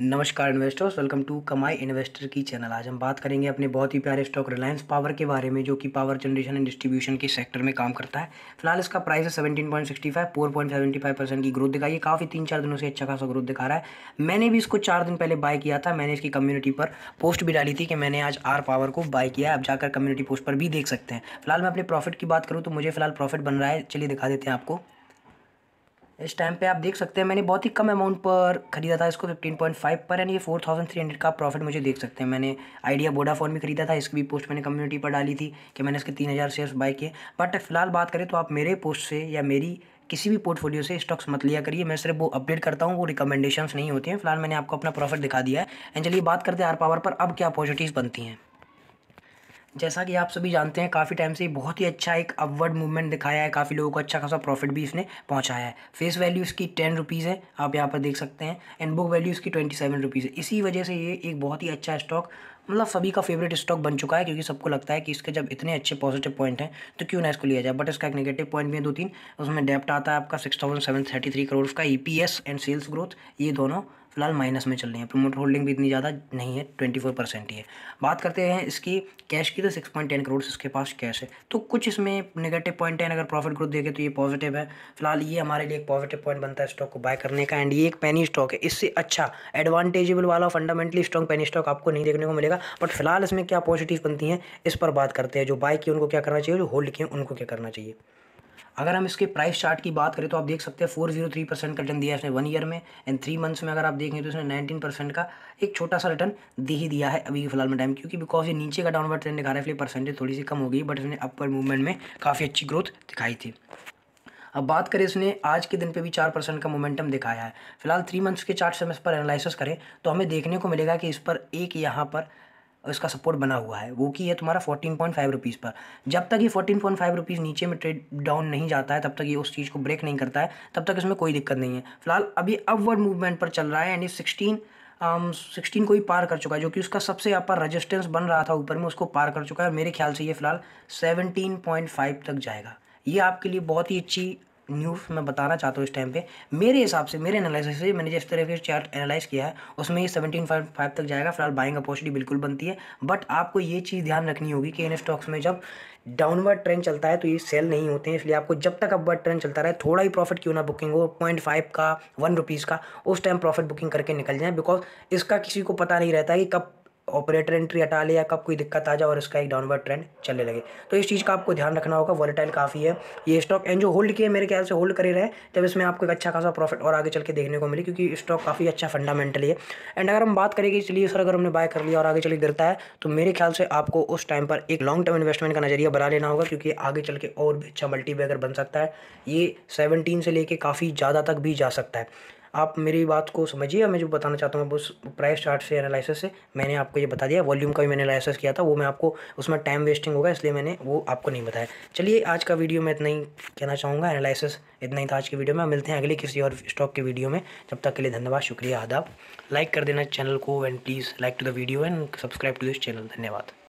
नमस्कार investors welcome to Kamai investor की channel आज हम बात करेंगे अपने बहुत ही प्यारे स्टॉक रिलायंस पावर के बारे में जो कि पावर जनरेशन एंड डिस्ट्रीब्यूशन के सेक्टर में काम करता है फिलहाल इसका प्राइस है 17.65 point sixty five four point seventy five percent की ग्रोथ दिखाई है काफ़ी तीन चार दिनों से अच्छा खासा ग्रोथ दिखा रहा है मैंने भी इसको चार दिन पहले बाय किया था मैंने इसकी कम्युनिटी पर पोस्ट भी डाली थी कि मैंने आज आर पावर को बाय किया है आप जाकर कम्युनिटी पोस्ट पर भी देख सकते हैं फिलहाल मैं अपने प्रॉफिट की बात करूँ तो मुझे फिलहाल प्रॉफिट बन रहा है चलिए दिखा देते हैं आपको इस टाइम पे आप देख सकते हैं मैंने बहुत ही कम अमाउंट पर खरीदा था इसको 15.5 पर एंड ये 4300 का प्रॉफिट मुझे देख सकते हैं मैंने आइडिया वोडाफोन में खरीदा था इसकी भी पोस्ट मैंने कम्युनिटी पर डाली थी कि मैंने इसके 3000 शेयर्स बाय किए बट फिलहाल बात करें तो आप मेरे पोस्ट से या मेरी किसी भी पोर्टफोलियो से स्टॉक्स मत लिया करिए मैं सिर्फ वो अपडेट करता हूँ वो रिकमेंडेशन नहीं होती हैं फिलहाल मैंने आपको अपना प्रॉफिट दिखा दिया है एंड चलिए बात करते हैं आर पावर पर अब क्या अपॉर्चुनिटीज़ बनती हैं जैसा कि आप सभी जानते हैं काफ़ी टाइम से बहुत ही अच्छा एक अपवर्ड मूवमेंट दिखाया है काफ़ी लोगों को अच्छा खासा प्रॉफिट भी इसने पहुंचाया है फेस वैल्यू इसकी टेन रुपीज़ है आप यहाँ पर देख सकते हैं एंड बुक वैल्यू इसकी ट्वेंटी सेवन रुपीज़ है इसी वजह से ये एक बहुत ही अच्छा स्टॉक मतलब सभी का फेवरेट स्टॉक बन चुका है क्योंकि सबको लगता है कि इसके जब इतने अच्छे पॉजिटिव पॉइंट हैं तो क्यों ना इसको लिया जाए बट इसका एक नेगेटिव पॉइंट भी है दो तीन उसमें डेप्ट आता है आपका six thousand seven thirty three crore का E P S and sales growth ये दोनों फिलहाल माइनस में चल रही है प्रमोट होल्डिंग भी इतनी ज़्यादा नहीं है ट्वेंटी फोर परसेंट ही है बात करते हैं इसकी कैश की तो सिक्स पॉइंट टेन करोड़ इसके पास कैश है तो कुछ इसमें नेगेटिव पॉइंट है अगर प्रॉफिट ग्रोथ देखें तो ये पॉजिटिव है फिलहाल ये हमारे लिए एक पॉजिटिव पॉइंट बनता है स्टॉक को बाय करने का एंड ये एक पैनी स्टॉक है इससे अच्छा एडवांटेजेबल वाला फंडामेंटली स्ट्रॉन्ग पैनी स्टॉक आपको नहीं देखने को मिलेगा बट फिलहाल इसमें क्या पॉजिटिव बनती हैं इस पर बात करते हैं जो बाय किए उनको क्या करना चाहिए जो होल्ड किए उनको क्या करना चाहिए अगर हम इसके प्राइस चार्ट की बात करें तो आप देख सकते हैं फोर जीरो थ्री परसेंट का रिटर्न दिया है इसने वन ईयर में एंड थ्री मंथ्स में अगर आप देखें तो इसने नाइनटीन परसेंट का एक छोटा सा रिटर्न दे ही दिया है अभी फिलहाल में टाइम क्योंकि बिकॉज ये नीचे का डाउनवर्ड ट्रेंड दिखा रहा है इसलिए परसेंटेज थोड़ी सी कम हो गई बट इसने अपर मूवमेंट में काफ़ी अच्छी ग्रोथ दिखाई थी अब बात करें इसने आज के दिन पे भी चार परसेंट का मोमेंटम दिखाया है फिलहाल थ्री मंथ्स के चार्ट से हम इस पर एनालिसिस करें तो हमें देखने को मिलेगा कि इस पर एक यहाँ पर इसका सपोर्ट बना हुआ है वो कि है तुम्हारा फोर्टीन पॉइंट फाइव रुपीज़ पर जब तक ये फोर्टीन पॉइंट फाइव रुपीज़ नीचे में ट्रेड डाउन नहीं जाता है तब तक ये उस चीज़ को ब्रेक नहीं करता है तब तक इसमें कोई दिक्कत नहीं है फिलहाल अभी अपवर्ड मूवमेंट पर चल रहा है यानी सिक्सटीन सिक्सटीन um, को ही पार कर चुका है जो कि उसका सबसे यहाँ पर रजिस्टेंस बन रहा था ऊपर में उसको पार कर चुका है और मेरे ख्याल से ये फिलहाल सेवनटीन पॉइंट फाइव तक जाएगा ये आपके लिए बहुत ही अच्छी न्यूज़ मैं बताना चाहता हूँ इस टाइम पे मेरे हिसाब से मेरे एनालिसिस से मैंने जिस तरह के चार्ट एनालाइज किया है उसमें ये सेवेंटीन फाइव फाइव तक जाएगा फिलहाल बाइंग अपॉर्चुनिटी बिल्कुल बनती है बट आपको ये चीज़ ध्यान रखनी होगी कि इन स्टॉक्स में जब डाउनवर्ड ट्रेंड चलता है तो ये सेल नहीं होते हैं इसलिए आपको जब तक अपवर्ड ट्रेंड चलता रहे थोड़ा ही प्रॉफिट क्यों ना बुकिंग हो पॉइंट फाइव का वन रुपीज़ का उस टाइम प्रॉफिट बुकिंग करके निकल जाए बिकॉज इसका किसी को पता नहीं रहता कि कब ऑपरेटर एंट्री हटा लिया कब कोई दिक्कत आ जाए और इसका एक डाउनवर्ड ट्रेंड चलने लगे तो इस चीज़ का आपको ध्यान रखना होगा वॉलेटाइल काफ़ी है ये स्टॉक एंड जो होल्ड किए मेरे ख्याल से होल्ड करे रहे तब इसमें आपको एक अच्छा खासा प्रॉफिट और आगे चल के देखने को मिले क्योंकि स्टॉक काफ़ी अच्छा फंडामेंटली है एंड अगर हम बात करेंगे इसलिए सर अगर हमने बाय कर लिया और आगे चल के गिरता है तो मेरे ख्याल से आपको उस टाइम पर एक लॉन्ग टर्म इन्वेस्टमेंट का नजरिया बना लेना होगा क्योंकि आगे चल के और भी अच्छा मल्टीपैगर बन सकता है ये सेवनटीन से लेकर काफ़ी ज़्यादा तक भी जा सकता है आप मेरी बात को समझिए मैं जो बताना चाहता हूँ बस प्राइस चार्ट से एनालिसिस से मैंने आपको ये बता दिया वॉल्यूम का भी मैंने एनालिसिस किया था वो मैं आपको उसमें टाइम वेस्टिंग होगा इसलिए मैंने वो आपको नहीं बताया चलिए आज का वीडियो मैं इतना ही कहना चाहूँगा एनालिसिस इतना ही था आज की वीडियो में मिलते हैं अगले किसी और स्टॉक के वीडियो में जब तक के लिए धन्यवाद शुक्रिया आदाब लाइक कर देना चैनल को and please like to the video and subscribe to this channel धन्यवाद